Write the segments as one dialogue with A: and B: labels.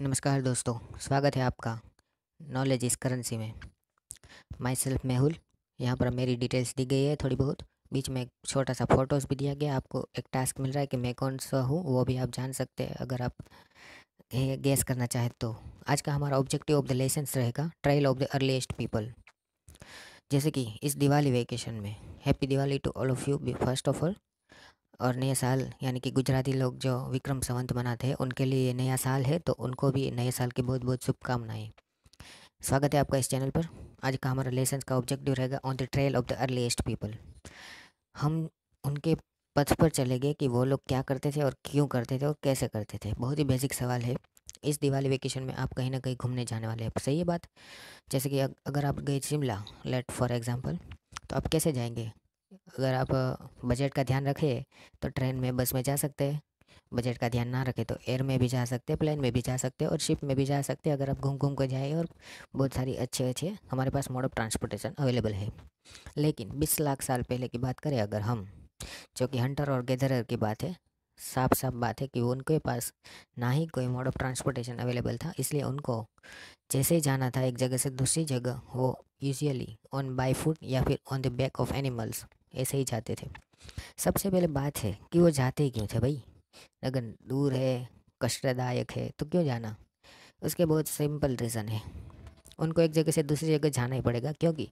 A: नमस्कार दोस्तों स्वागत है आपका नॉलेज इस करेंसी में माई सेल्फ मेहुल यहाँ पर मेरी डिटेल्स दी गई है थोड़ी बहुत बीच में एक छोटा सा फ़ोटोज़ भी दिया गया आपको एक टास्क मिल रहा है कि मैं कौन सा हूँ वो भी आप जान सकते हैं अगर आप गेस करना चाहें तो आज का हमारा ऑब्जेक्टिव ऑफ द लेसन्स रहेगा trial of the earliest people जैसे कि इस दिवाली वेकेशन में happy Diwali to all of you first of all और नए साल यानी कि गुजराती लोग जो विक्रम संवंत मनाते हैं उनके लिए नया साल है तो उनको भी नए साल की बहुत बहुत शुभकामनाएं स्वागत है आपका इस चैनल पर आज का हमारा लेसन का ऑब्जेक्टिव रहेगा on the trail of the earliest people हम उनके पथ पर चले गए कि वो लोग क्या करते थे और क्यों करते थे और कैसे करते थे बहुत ही बेसिक सवाल है इस दिवाली वेकेशन में आप कहीं ना कहीं घूमने जाने वाले हैं सही है बात जैसे कि अगर आप गए शिमला लेट फॉर एग्ज़ाम्पल तो आप कैसे जाएंगे अगर आप बजट का ध्यान रखें तो ट्रेन में बस में जा सकते हैं बजट का ध्यान ना रखें तो एयर में भी जा सकते हैं प्लेन में भी जा सकते हैं और शिप में भी जा सकते हैं अगर आप घूम घूम कर जाए और बहुत सारी अच्छे अच्छे हमारे पास मोड ऑफ ट्रांसपोर्टेशन अवेलेबल है लेकिन बीस लाख साल पहले की बात करें अगर हम जो कि हंटर और गैदरर की बात है साफ साफ बात है कि उनके पास ना ही कोई मोड ऑफ ट्रांसपोर्टेशन अवेलेबल था इसलिए उनको जैसे जाना था एक जगह से दूसरी जगह वो यूजुअली ऑन बाई फूड या फिर on the back of animals ऐसे ही जाते थे सबसे पहले बात है कि वो जाते ही क्यों थे भाई अगर दूर है कष्टदायक है तो क्यों जाना उसके बहुत सिंपल रीज़न है उनको एक जगह से दूसरी जगह जाना ही पड़ेगा क्योंकि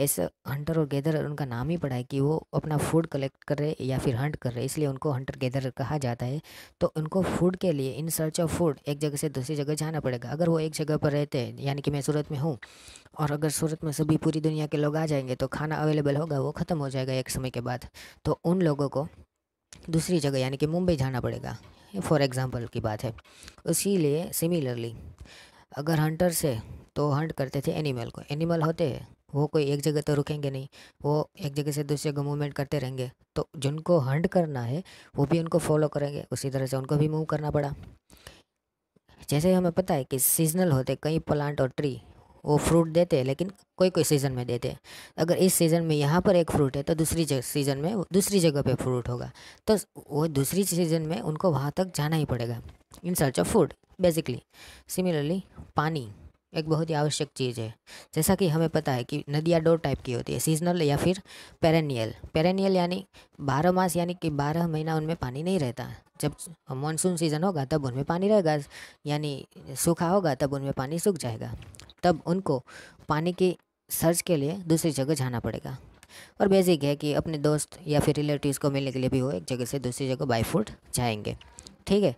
A: ऐसे हंटर और गैदरर उनका नाम ही पड़ा है कि वो अपना फूड कलेक्ट कर रहे या फिर हंट कर रहे इसलिए उनको हंटर गैदरर कहा जाता है तो उनको फूड के लिए इन सर्च ऑफ फूड एक जगह से दूसरी जगह जाना पड़ेगा अगर वो एक जगह पर रहते हैं यानी कि मैं सूरत में हूँ और अगर सूरत में सभी पूरी दुनिया के लोग आ जाएंगे तो खाना अवेलेबल होगा वो ख़त्म हो जाएगा एक समय के बाद तो उन लोगों को दूसरी जगह यानी कि मुंबई जाना पड़ेगा फॉर एग्ज़ाम्पल की बात है उसी लिए सिमिलरली अगर हंटर से तो हंट करते थे एनिमल को एनिमल होते हैं वो कोई एक जगह तो रुकेंगे नहीं वो एक जगह से दूसरी जगह मूवमेंट करते रहेंगे तो जिनको हंट करना है वो भी उनको फॉलो करेंगे उसी तरह से उनको भी मूव करना पड़ा जैसे हमें पता है कि सीजनल होते कई प्लांट और ट्री वो फ्रूट देते हैं लेकिन कोई कोई सीज़न में देते हैं अगर इस सीज़न में यहाँ पर एक फ्रूट है तो दूसरी सीज़न में दूसरी जगह पे फ्रूट होगा तो वो दूसरी सीज़न में उनको वहाँ तक जाना ही पड़ेगा in search of food basically similarly पानी एक बहुत ही आवश्यक चीज़ है जैसा कि हमें पता है कि नदियाँ दो टाइप की होती है सीजनल या फिर पेरेनियल पेरेनियल यानी बारह मास यानी कि बारह महीना उनमें पानी नहीं रहता जब मानसून सीज़न होगा तब उनमें पानी रहेगा यानी सूखा होगा तब उनमें पानी सूख जाएगा तब उनको पानी की सर्च के लिए दूसरी जगह जाना पड़ेगा और बेसिक है कि अपने दोस्त या फिर रिलेटिव्स को मिलने के लिए भी वो एक जगह से दूसरी जगह बाई फूड जाएंगे ठीक है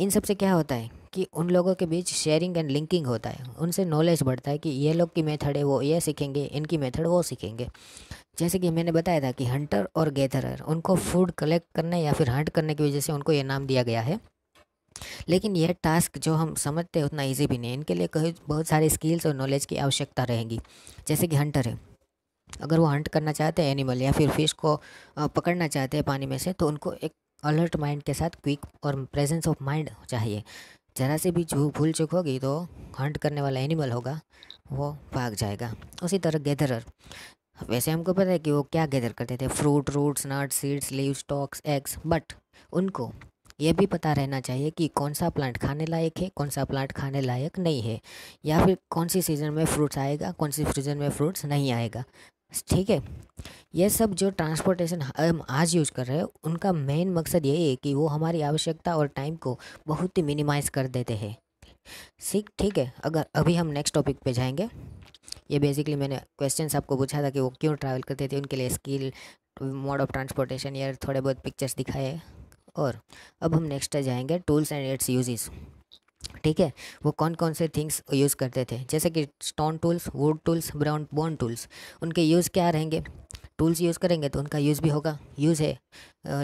A: इन सब से क्या होता है कि उन लोगों के बीच शेयरिंग एंड लिंकिंग होता है उनसे नॉलेज बढ़ता है कि ये लोग की मेथड है वो ये सीखेंगे इनकी मेथड वो सीखेंगे जैसे कि मैंने बताया था कि हंटर और गैदरर उनको फूड कलेक्ट करने या फिर हंट करने की वजह से उनको ये नाम दिया गया है लेकिन यह टास्क जो हम समझते हैं उतना इजी भी नहीं इनके लिए कहीं बहुत सारे स्किल्स और नॉलेज की आवश्यकता रहेगी जैसे कि हंटर है अगर वो हंट करना चाहते हैं एनिमल या फिर फिश को पकड़ना चाहते हैं पानी में से तो उनको एक अलर्ट माइंड के साथ क्विक और प्रेजेंस ऑफ माइंड चाहिए ज़रा से भी चूक भूल चूक होगी तो हंट करने वाला एनिमल होगा वो भाग जाएगा उसी तरह गैदरर वैसे हमको पता है कि वो क्या गैदर करते थे fruit roots nut seeds leave stalks eggs but उनको ये भी पता रहना चाहिए कि कौन सा प्लांट खाने लायक है कौन सा प्लांट खाने लायक नहीं है या फिर कौन सी सीज़न में फ्रूट्स आएगा कौन सी सीज़न में फ्रूट्स नहीं आएगा ठीक है ये सब जो ट्रांसपोर्टेशन हम आज यूज़ कर रहे हैं उनका मेन मकसद यही है कि वो हमारी आवश्यकता और टाइम को बहुत ही मिनिमाइज़ कर देते हैं ठीक ठीक है अगर अभी हम नेक्स्ट टॉपिक पे जाएंगे ये बेसिकली मैंने क्वेश्चंस आपको पूछा था कि वो क्यों ट्रैवल करते थे उनके लिए स्किल मोड ऑफ ट्रांसपोर्टेशन या थोड़े बहुत पिक्चर्स दिखाए और अब हम नेक्स्ट जाएंगे टूल्स एंड इट्स यूजेस ठीक है वो कौन कौन से थिंग्स यूज़ करते थे जैसे कि stone tools wood tools brown bone tools उनके यूज़ क्या रहेंगे टूल्स यूज़ करेंगे तो उनका यूज़ भी होगा यूज़ है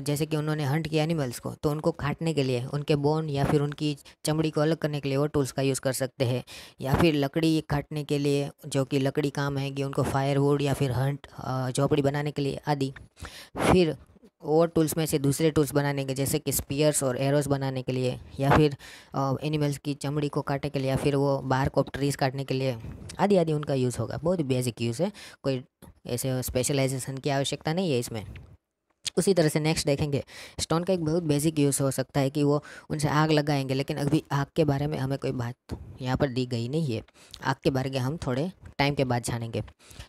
A: जैसे कि उन्होंने हंट किया एनिमल्स को तो उनको काटने के लिए उनके बोन या फिर उनकी चमड़ी को अलग करने के लिए वो टूल्स का यूज़ कर सकते हैं या फिर लकड़ी काटने के लिए जो कि लकड़ी काम है कि उनको फायरवुड या फिर हंट झोपड़ी बनाने के लिए आदि फिर और टूल्स में से दूसरे टूल्स बनाने के जैसे कि स्पीयर्स और एरोस बनाने के लिए या फिर एनिमल्स की चमड़ी को काटने के लिए या फिर वो बाहर को ट्रीज काटने के लिए आदि आदि उनका यूज़ होगा बहुत ही बेसिक यूज़ है कोई ऐसे स्पेशलाइजेशन की आवश्यकता नहीं है इसमें उसी तरह से नेक्स्ट देखेंगे स्टोन का एक बहुत बेसिक यूज़ हो सकता है कि वो उनसे आग लगाएंगे लेकिन अभी आग के बारे में हमें कोई बात तो यहाँ पर दी गई नहीं है आग के बारे में हम थोड़े टाइम के बाद जानेंगे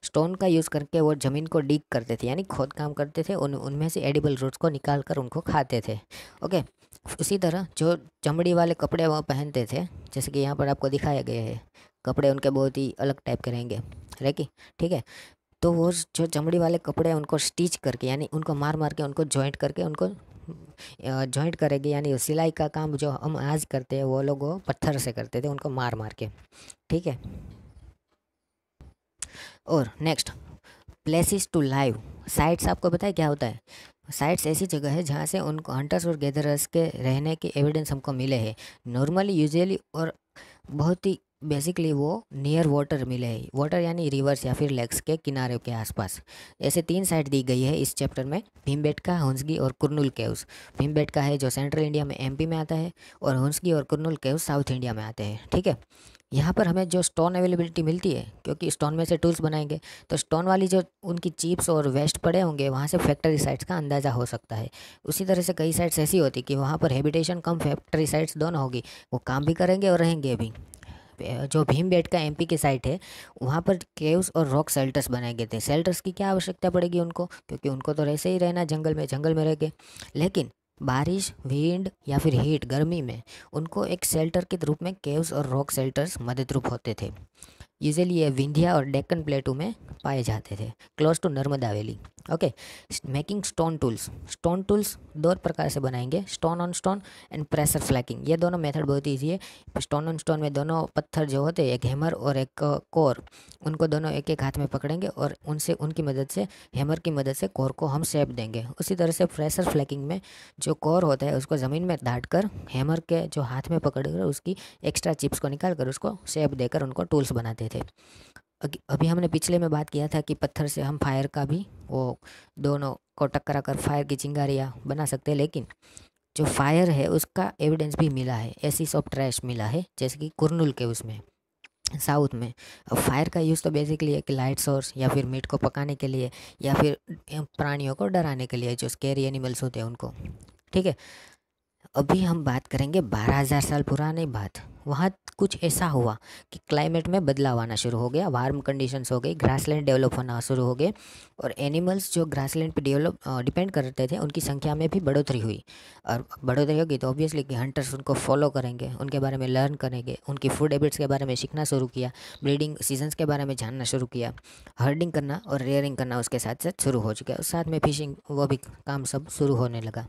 A: स्टोन का यूज़ करके वो ज़मीन को डीक करते थे यानी खोद काम करते थे उन उनमें से एडिबल रूट्स को निकाल कर उनको खाते थे ओके उसी तरह जो चमड़ी वाले कपड़े वो पहनते थे जैसे कि यहाँ पर आपको दिखाया गया है कपड़े उनके बहुत ही अलग टाइप के रहेंगे रेकी ठीक है तो वो जो चमड़ी वाले कपड़े हैं उनको स्टिच करके यानी उनको मार मार के उनको जॉइंट करके उनको जॉइंट करेगी यानी सिलाई का काम जो हम आज करते हैं वो लोग पत्थर से करते थे उनको मार मार के ठीक है और next places to live sites आपको पता है क्या होता है साइट्स ऐसी जगह है जहाँ से उनको हंटर्स और गैदरर्स के रहने के एविडेंस हमको मिले हैं नॉर्मली यूजुअली और बहुत ही बेसिकली वो नियर वाटर मिले है वाटर यानी रिवर्स या फिर लेक्स के किनारे के आसपास ऐसे तीन साइट दी गई है इस चैप्टर में भीमबेटका हंसगी और कुरनुल केव्स भीमबेटका है जो सेंट्रल इंडिया में एमपी में आता है और हंसगी और कुरनुल केव्स साउथ इंडिया में आते हैं ठीक है यहाँ पर हमें जो स्टोन अवेलेबिलिटी मिलती है क्योंकि स्टोन में से टूल्स बनाएंगे तो स्टोन वाली जो उनकी चिप्स और वेस्ट पड़े होंगे वहाँ से फैक्ट्री साइट्स का अंदाज़ा हो सकता है उसी तरह से कई साइट्स ऐसी होती कि वहाँ पर हैबिटेशन कम फैक्ट्री साइट्स दोनों होगी वो काम भी करेंगे और रहेंगे भी जो भीम बेट का एमपी की साइट है वहाँ पर केव्स और रॉक सेल्टर्स बनाए गए थे सेल्टर्स की क्या आवश्यकता पड़ेगी उनको क्योंकि उनको तो ऐसे ही रहना जंगल में जंगल में रह के लेकिन बारिश विंड या फिर हीट गर्मी में उनको एक शेल्टर के रूप में केव्स और रॉक शेल्टर्स मदद रूप होते थे यूजली ये विंध्या और डेक्कन प्लेटू में पाए जाते थे close to Narmada valley okay making stone tools stone tools दो प्रकार से बनाएंगे stone on stone and pressure flaking ये दोनों मेथड बहुत ईजी है स्टोन ऑन स्टोन में दोनों पत्थर जो होते हैं एक हैमर और एक कोर उनको दोनों एक एक हाथ में पकड़ेंगे और उनसे उनकी मदद से हैमर की मदद से कोर को हम शेप देंगे उसी तरह से प्रेशर फ्लैकिंग में जो कोर होता है उसको ज़मीन में दाट कर हैमर के जो हाथ में पकड़ कर उसकी एक्स्ट्रा चिप्स को निकाल कर उसको शेप देकर उनको टूल्स बनाते हैं करते थे अभी हमने पिछले में बात किया था कि पत्थर से हम फायर का भी वो दोनों को टक्कर कर फायर की चिंगारियाँ बना सकते हैं लेकिन जो फायर है उसका एविडेंस भी मिला है एसिस ऑफ ट्रैश मिला है जैसे कि कुरनुल के उसमें साउथ में अब फायर का यूज़ तो बेसिकली एक लाइट सोर्स या फिर मीट को पकाने के लिए या फिर प्राणियों को डराने के लिए जो स्केरी एनिमल्स होते हैं उनको ठीक है अभी हम बात करेंगे बारह हज़ार साल पुराने बात वहाँ कुछ ऐसा हुआ कि क्लाइमेट में बदलाव आना शुरू हो गया वार्म कंडीशंस हो गई ग्रासलैंड डेवलप होना शुरू हो गए और एनिमल्स जो ग्रासलैंड पे डेवलप डिपेंड करते थे उनकी संख्या में भी बढ़ोतरी हुई और बढ़ोतरी होगी तो ऑब्वियसली कि हंटर्स उनको फॉलो करेंगे उनके बारे में लर्न करेंगे उनकी फूड हैबिट्स के बारे में सीखना शुरू किया ब्रीडिंग सीजन्स के बारे में जानना शुरू किया हर्डिंग करना और रेयरिंग करना उसके साथ साथ शुरू हो चुका और साथ में फिशिंग वो भी काम सब शुरू होने लगा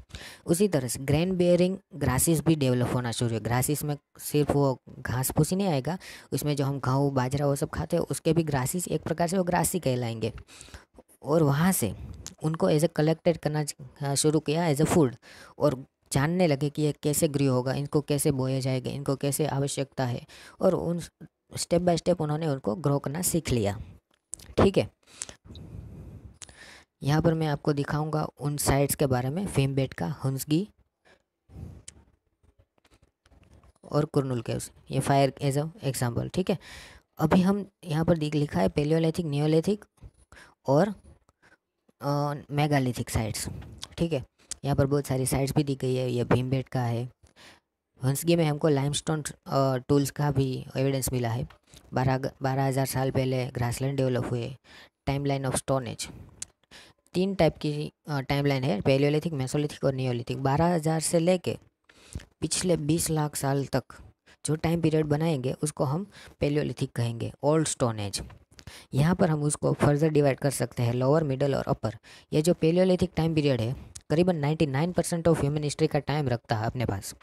A: उसी तरह से ग्रैंड बेयरिंग ग्रासिस भी डेवलप होना शुरू हुई ग्रासिस में सिर्फ वो घास घास फूसी नहीं आएगा उसमें जो हम गेहूँ बाजरा वो सब खाते हैं उसके भी ग्रासिस एक प्रकार से वो ग्रासी कहलाएंगे और वहाँ से उनको एज ए कलेक्टेड करना हाँ, शुरू किया एज ए फूड और जानने लगे कि ये कैसे ग्री होगा इनको कैसे बोया जाएगा इनको कैसे आवश्यकता है और उन स्टेप बाय स्टेप उन्होंने उनको ग्रो करना सीख लिया ठीक है यहाँ पर मैं आपको दिखाऊंगा उन साइट्स के बारे में फेम बेट का हंसगी और कुरनुल कैव्स ये फायर एज अ एग्जाम्पल ठीक है अभी हम यहाँ पर देख लिखा है पेलियोलैथिक नियोलिथिक और मेगालिथिक साइट्स ठीक है यहाँ पर बहुत सारी साइट्स भी दी गई है ये भीमबेट का है हंसगी में हमको लाइमस्टोन टूल्स का भी एविडेंस मिला है बारह बारह हज़ार साल पहले ग्रासलैंड डेवलप हुए टाइमलाइन ऑफ स्टोन एज तीन टाइप की टाइमलाइन है पेलियोलिथिक मेसोलिथिक और नियोलिथिक बारह हज़ार से लेके पिछले 20 लाख साल तक जो टाइम पीरियड बनाएंगे उसको हम पेलियोलिथिक कहेंगे ओल्ड स्टोन एज यहाँ पर हम उसको फर्दर डिवाइड कर सकते हैं लोअर मिडल और अपर ये जो पेलियोलिथिक टाइम पीरियड है करीबन ninety nine percent of human history का टाइम रखता है अपने पास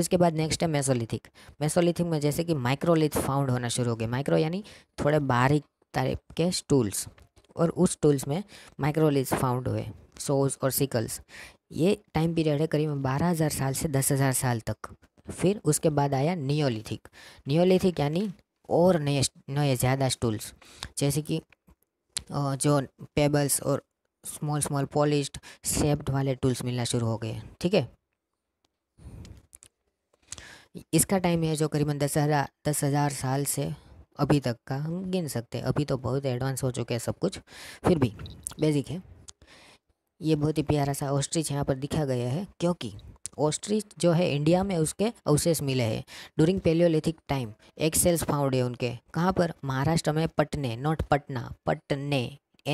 A: उसके बाद नेक्स्ट है मेसोलिथिक मेसोलिथिक में जैसे कि माइक्रोलिथ फाउंड होना शुरू हो गया माइक्रो यानी थोड़े बारीक टाइप के स्टूल्स और उस टूल्स में माइक्रोलिज फाउंड हुए सोज और सिकल्स ये टाइम पीरियड है करीब बारह हज़ार साल से दस हज़ार साल तक फिर उसके बाद आया नियोलिथिक नियोलिथिक यानी और नए नए ज़्यादा टूल्स जैसे कि जो पेबल्स और स्मॉल स्मॉल पॉलिश सेप्ड वाले टूल्स मिलना शुरू हो गए ठीक है इसका टाइम है जो करीबन दस हज़ार दस हज़ार साल से अभी तक का हम गिन सकते हैं अभी तो बहुत एडवांस हो चुके हैं सब कुछ फिर भी बेसिक है ये बहुत ही प्यारा सा ऑस्ट्रिच यहाँ पर दिखा गया है क्योंकि ऑस्ट्रिच जो है इंडिया में उसके अवशेष मिले हैं ड्यूरिंग पेलियोलिथिक टाइम एक सेल्स फाउंड है उनके कहाँ पर महाराष्ट्र में पटने नॉट पटना पटने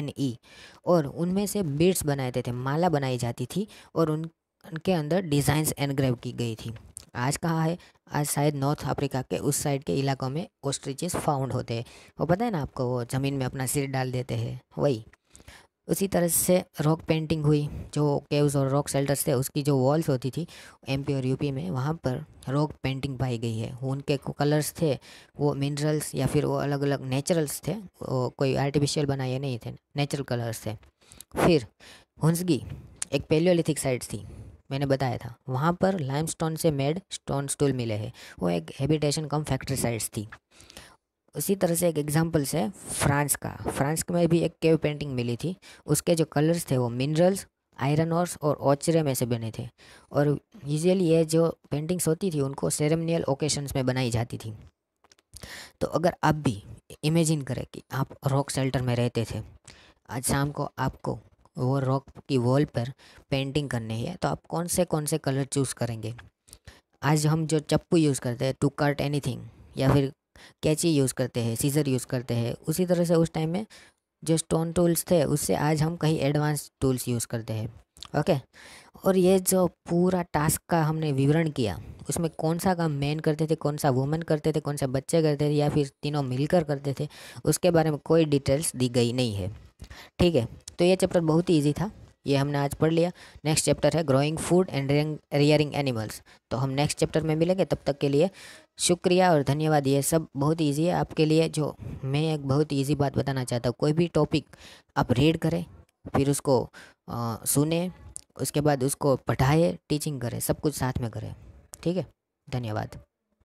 A: एन ई e। और उनमें से बीड्स बनाए थे, थे माला बनाई जाती थी और उन उनके अंदर डिज़ाइंस एनग्रेव की गई थी आज कहाँ है आज शायद नॉर्थ अफ्रीका के उस साइड के इलाकों में ऑस्ट्रिचेस फाउंड होते हैं वो पता है ना आपको वो ज़मीन में अपना सिर डाल देते हैं वही उसी तरह से रॉक पेंटिंग हुई जो केव्स और रॉक शेल्टर्स थे उसकी जो वॉल्स होती थी एमपी और यूपी में वहाँ पर रॉक पेंटिंग पाई गई है उनके कलर्स थे वो मिनरल्स या फिर वो अलग अलग नेचुरल्स थे वो कोई आर्टिफिशियल बनाए नहीं थे नेचुरल कलर्स थे फिर हंसगी एक पेलियोलिथिक साइट थी मैंने बताया था वहाँ पर लाइमस्टोन से मेड स्टोन स्टूल मिले हैं वो एक हैबिटेशन कम फैक्ट्री साइट्स थी उसी तरह से एक एग्जाम्पल से फ्रांस का फ्रांस में भी एक केव पेंटिंग मिली थी उसके जो कलर्स थे वो मिनरल्स आयरन और्स और ओचरे में से बने थे और यूजली ये जो पेंटिंग्स होती थी उनको सेरेमनियल ओकेशंस में बनाई जाती थी तो अगर आप भी इमेजिन करें कि आप रॉक शेल्टर में रहते थे आज शाम को आपको वो रॉक की वॉल पर पेंटिंग करनी है तो आप कौन से कौन से कलर चूज़ करेंगे आज हम जो चप्पू यूज़ करते हैं टू कट एनीथिंग या फिर कैची यूज़ करते हैं सीज़र यूज़ करते हैं उसी तरह से उस टाइम में जो स्टोन टूल्स थे उससे आज हम कहीं एडवांस टूल्स यूज़ करते हैं ओके और ये जो पूरा टास्क का हमने विवरण किया उसमें कौन सा काम मैन करते थे कौन सा वुमेन करते थे कौन सा बच्चे करते थे या फिर तीनों मिलकर करते थे उसके बारे में कोई डिटेल्स दी गई नहीं है ठीक है तो ये चैप्टर बहुत ही ईजी था ये हमने आज पढ़ लिया नेक्स्ट चैप्टर है growing food and rearing animals तो हम नेक्स्ट चैप्टर में मिलेंगे तब तक के लिए शुक्रिया और धन्यवाद ये सब बहुत ईजी है आपके लिए जो मैं एक बहुत ईजी बात बताना चाहता हूँ कोई भी टॉपिक आप रीड करें फिर उसको आ, सुने उसके बाद उसको पढ़ाए टीचिंग करें सब कुछ साथ में करें ठीक है धन्यवाद